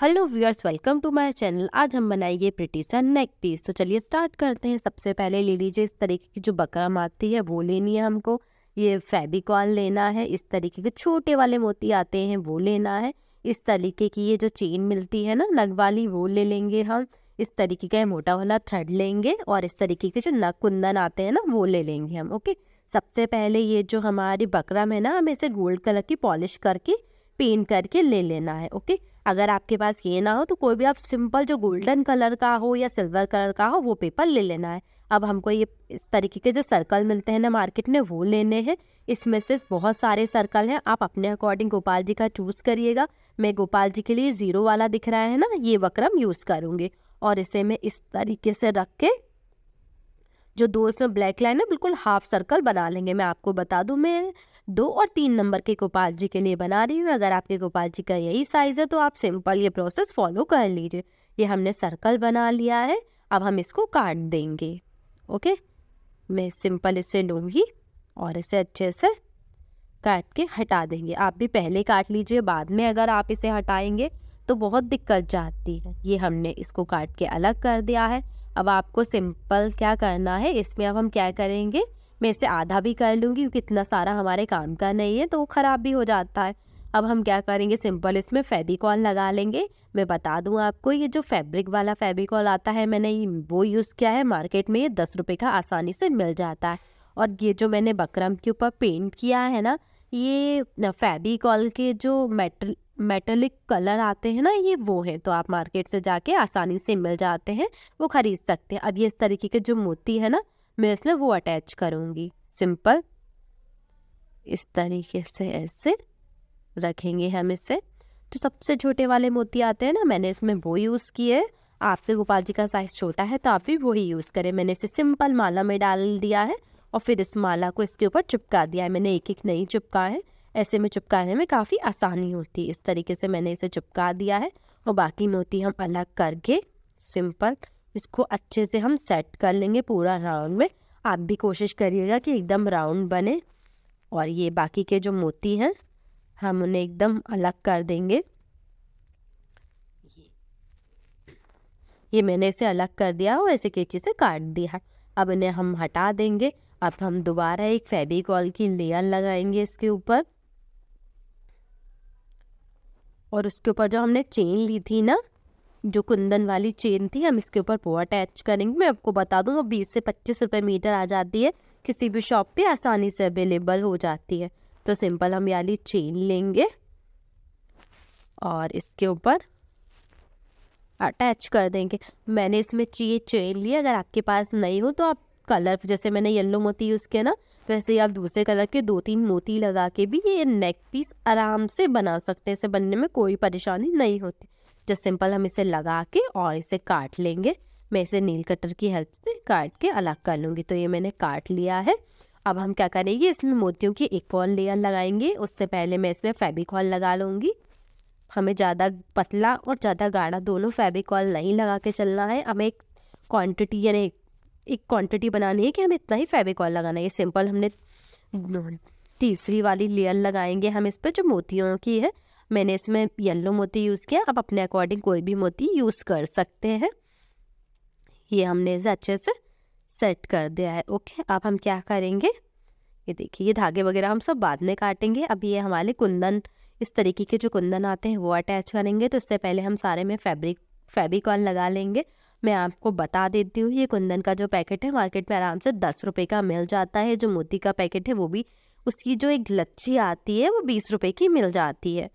hello viewers welcome to my channel आज हम बनाएंगे प्रिटी सा नेक पीस तो चलिए स्टार्ट करते हैं सबसे पहले ले लीजिए इस तरीके की जो बकरम आती है वो लेनी है हमको ये फेबिकॉल लेना है इस तरीके के छोटे वाले मोती आते हैं वो लेना है इस तरीके की ये जो चेन मिलती है ना नग वाली वो ले लेंगे हम इस तरीके का मोटा वाला थ्रेड लेंगे और इस तरीके के जो नग कुंदन आते हैं ना वो ले लेंगे हम ओके सबसे पहले ये जो हमारी बकरम है ना हम इसे गोल्ड कलर की पॉलिश करके पेंट करके ले लेना है ओके अगर आपके पास ये ना हो तो कोई भी आप सिंपल जो गोल्डन कलर का हो या सिल्वर कलर का हो वो पेपर ले लेना है अब हमको ये इस तरीके के जो सर्कल मिलते हैं ना मार्केट में वो लेने हैं इसमें से बहुत सारे सर्कल हैं आप अपने अकॉर्डिंग गोपाल जी का चूज़ करिएगा मैं गोपाल जी के लिए ज़ीरो वाला दिख रहा है ना ये वक्रम यूज़ करूँगी और इसे मैं इस तरीके से रख के जो दो इसमें ब्लैक लाइन है बिल्कुल हाफ सर्कल बना लेंगे मैं आपको बता दूँ मैं दो और तीन नंबर के गोपाल जी के लिए बना रही हूँ अगर आपके गोपाल जी का यही साइज़ है तो आप सिंपल ये प्रोसेस फॉलो कर लीजिए ये हमने सर्कल बना लिया है अब हम इसको काट देंगे ओके मैं सिंपल इसे लूँगी और इसे अच्छे से काट के हटा देंगे आप भी पहले काट लीजिए बाद में अगर आप इसे हटाएंगे तो बहुत दिक्कत जाती है ये हमने इसको काट के अलग कर दिया है अब आपको सिंपल क्या करना है इसमें अब हम क्या करेंगे मैं इसे आधा भी कर लूँगी क्योंकि इतना सारा हमारे काम का नहीं है तो वो ख़राब भी हो जाता है अब हम क्या करेंगे सिंपल इसमें फेबिकॉल लगा लेंगे मैं बता दूँ आपको ये जो फैब्रिक वाला फेबिकॉल आता है मैंने वो यूज़ किया है मार्केट में ये दस रुपये का आसानी से मिल जाता है और ये जो मैंने बकरम के ऊपर पेंट किया है ना ये फेबिकॉल के जो मेटल मेटलिक कलर आते हैं ना ये वो हैं तो आप मार्केट से जाके आसानी से मिल जाते हैं वो खरीद सकते हैं अब ये इस तरीके के जो मोती है ना मैं इसमें वो अटैच करूँगी सिंपल इस तरीके से ऐसे रखेंगे हम इसे तो सबसे छोटे वाले मोती आते हैं ना मैंने इसमें वो यूज़ किए आपके गोपाल जी का साइज़ छोटा है तो आप भी वही यूज़ करें मैंने इसे सिंपल माला में डाल दिया है और फिर इस माला को इसके ऊपर चिपका दिया है मैंने एक एक नहीं चिपका है ऐसे में चिपकाने में काफ़ी आसानी होती है इस तरीके से मैंने इसे चिपका दिया है और बाकी मोती हम अलग करके सिंपल इसको अच्छे से हम सेट कर लेंगे पूरा राउंड में आप भी कोशिश करिएगा कि एकदम राउंड बने और ये बाकी के जो मोती हैं हम उन्हें एकदम अलग कर देंगे ये मैंने इसे अलग कर दिया और ऐसे कैची से काट दिया अब इन्हें हम हटा देंगे अब हम दोबारा एक फेबिकॉल की लेयर लगाएंगे इसके ऊपर और उसके ऊपर जो हमने चेन ली थी ना जो कुंदन वाली चेन थी हम इसके ऊपर वो अटैच करेंगे मैं आपको बता दूँ वो बीस से पच्चीस रुपये मीटर आ जाती है किसी भी शॉप पे आसानी से अवेलेबल हो जाती है तो सिंपल हम वाली चेन लेंगे और इसके ऊपर अटैच कर देंगे मैंने इसमें चाहिए चेन ली अगर आपके पास नहीं हो तो आप कलर जैसे मैंने येलो मोती यूज़ किया ना वैसे ही आप दूसरे कलर के दो तीन मोती लगा के भी ये नेक पीस आराम से बना सकते हैं इसे बनने में कोई परेशानी नहीं होती जस्ट सिंपल हम इसे लगा के और इसे काट लेंगे मैं इसे नील कटर की हेल्प से काट के अलग कर लूँगी तो ये मैंने काट लिया है अब हम क्या करेंगे इसमें मोतियों की एक और लेयर लगाएंगे उससे पहले मैं इसमें फेबिकॉल लगा लूँगी हमें ज़्यादा पतला और ज़्यादा गाढ़ा दोनों फेबिकॉल नहीं लगा के चलना है हमें एक क्वांटिटी यानी एक क्वांटिटी बनानी है कि हमें इतना ही फेविकॉल लगाना है ये सिंपल हमने तीसरी वाली लेयर लगाएंगे हम इस पर जो मोतियों की है मैंने इसमें येलो मोती यूज़ किया आप अपने अकॉर्डिंग कोई भी मोती यूज़ कर सकते हैं ये हमने इसे अच्छे से सेट कर दिया है ओके अब हम क्या करेंगे ये देखिए ये धागे वगैरह हम सब बाद में काटेंगे अब ये हमारे कुंदन इस तरीके के जो कुंदन आते हैं वो अटैच करेंगे तो इससे पहले हम सारे में फैब्रिक फेबिकॉल लगा लेंगे मैं आपको बता देती हूँ ये कुंदन का जो पैकेट है मार्केट में आराम से दस रुपये का मिल जाता है जो मोती का पैकेट है वो भी उसकी जो एक लच्छी आती है वो बीस रुपये की मिल जाती है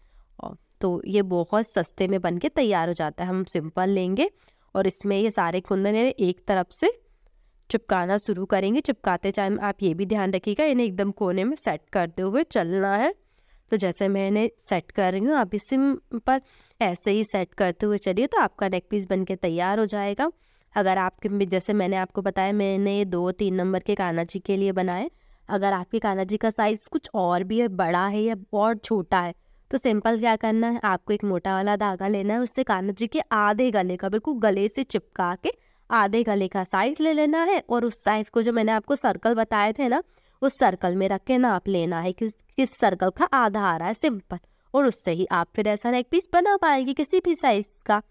तो ये बहुत सस्ते में बन के तैयार हो जाता है हम सिंपल लेंगे और इसमें ये सारे कुंदन एक तरफ से चिपकाना शुरू करेंगे चिपकाते टाइम आप ये भी ध्यान रखिएगा इन्हें एकदम कोने में सेट करते हुए चलना है तो जैसे मैंने सेट कर रही हूँ आप इसी पर ऐसे ही सेट करते हुए चलिए तो आपका नेक पीस बन के तैयार हो जाएगा अगर आपके जैसे मैंने आपको बताया मैंने ये दो तीन नंबर के कानाजी जी के लिए बनाए अगर आपके कानाजी जी का साइज़ कुछ और भी है बड़ा है या और छोटा है तो सिंपल क्या करना है आपको एक मोटा वाला धागा लेना है उससे काना जी के आधे गले का बिल्कुल गले से चिपका के आधे गले का साइज़ ले लेना है और उस साइज़ को जो मैंने आपको सर्कल बताए थे ना उस सर्कल में रख के नाप लेना है कि किस सर्कल का आधा आ रहा है सिंपल और उससे ही आप फिर ऐसा नेक पीस बना पाएंगे किसी भी साइज़ का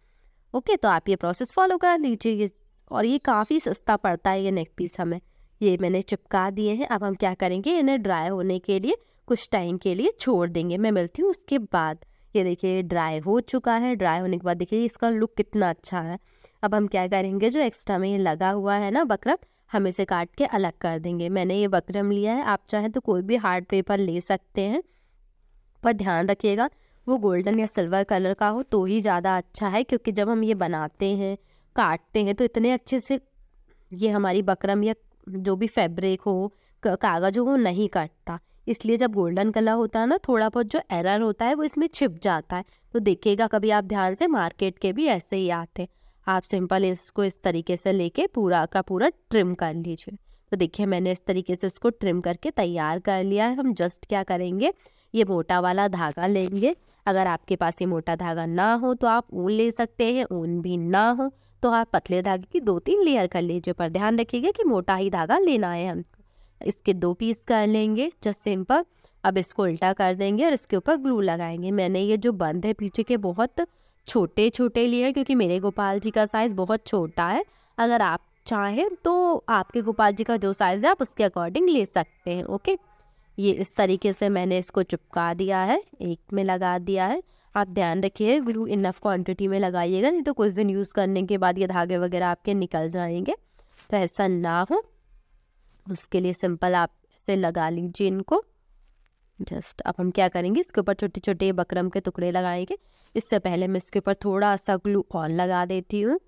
ओके तो आप ये प्रोसेस फॉलो कर लीजिए और ये काफ़ी सस्ता पड़ता है ये नेक पीस हमें ये मैंने चिपका दिए हैं अब हम क्या करेंगे इन्हें ड्राई होने के लिए कुछ टाइम के लिए छोड़ देंगे मैं मिलती हूँ उसके बाद ये देखिए ड्राई हो चुका है ड्राई होने के बाद देखिए इसका लुक कितना अच्छा है अब हम क्या करेंगे जो एक्स्ट्रा में लगा हुआ है ना बकरा हम इसे काट के अलग कर देंगे मैंने ये बकरम लिया है आप चाहें तो कोई भी हार्ड पेपर ले सकते हैं पर ध्यान रखिएगा वो गोल्डन या सिल्वर कलर का हो तो ही ज़्यादा अच्छा है क्योंकि जब हम ये बनाते हैं काटते हैं तो इतने अच्छे से ये हमारी बकरम या जो भी फैब्रिक हो कागज़ हो वो नहीं कटता इसलिए जब गोल्डन कलर होता है ना थोड़ा बहुत जो एरर होता है वो इसमें छिप जाता है तो देखिएगा कभी आप ध्यान से मार्केट के भी ऐसे ही आते हैं आप सिंपल इसको इस तरीके से लेके पूरा का पूरा ट्रिम कर लीजिए तो देखिए मैंने इस तरीके से इसको ट्रिम करके तैयार कर लिया है हम जस्ट क्या करेंगे ये मोटा वाला धागा लेंगे अगर आपके पास ये मोटा धागा ना हो तो आप ऊन ले सकते हैं ऊन भी ना हो तो आप पतले धागे की दो तीन लेयर कर लीजिए पर ध्यान रखिएगा कि मोटा ही धागा लेना है हमको इसके दो पीस कर लेंगे जस्ट सिंपल अब इसको उल्टा कर देंगे और इसके ऊपर ग्लू लगाएंगे मैंने ये जो बंद है पीछे के बहुत छोटे छोटे लिए हैं क्योंकि मेरे गोपाल जी का साइज़ बहुत छोटा है अगर आप चाहें तो आपके गोपाल जी का जो साइज़ है आप उसके अकॉर्डिंग ले सकते हैं ओके ये इस तरीके से मैंने इसको चिपका दिया है एक में लगा दिया है आप ध्यान रखिए ग्लू इनफ क्वांटिटी में लगाइएगा नहीं तो कुछ दिन यूज़ करने के बाद ये धागे वगैरह आपके निकल जाएंगे तो ऐसा ना हो उसके लिए सिंपल आप ऐसे लगा लीजिए इनको जस्ट अब हम क्या करेंगे इसके ऊपर छोटे छोटे बकरम के टुकड़े लगाएंगे इससे पहले मैं इसके ऊपर थोड़ा सा ग्लू ऑन लगा देती हूँ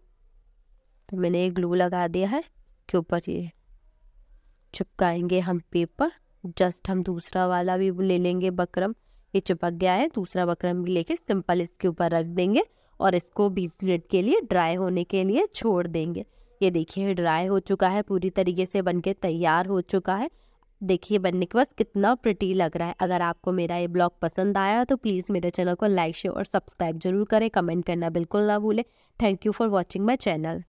तो मैंने ग्लू लगा दिया है के ऊपर ये चिपकाएंगे हम पेपर जस्ट हम दूसरा वाला भी ले लेंगे बकरम ये चिपक गया है दूसरा बकरम भी लेके सिंपल इसके ऊपर रख देंगे और इसको बीस मिनट के लिए ड्राई होने के लिए छोड़ देंगे ये देखिए ड्राई हो चुका है पूरी तरीके से बनके तैयार हो चुका है देखिए बनने के बाद कितना प्रिटी लग रहा है अगर आपको मेरा ये ब्लॉग पसंद आया तो प्लीज़ मेरे चैनल को लाइक शेयर और सब्सक्राइब जरूर करें कमेंट करना बिल्कुल ना भूलें thank you for watching my channel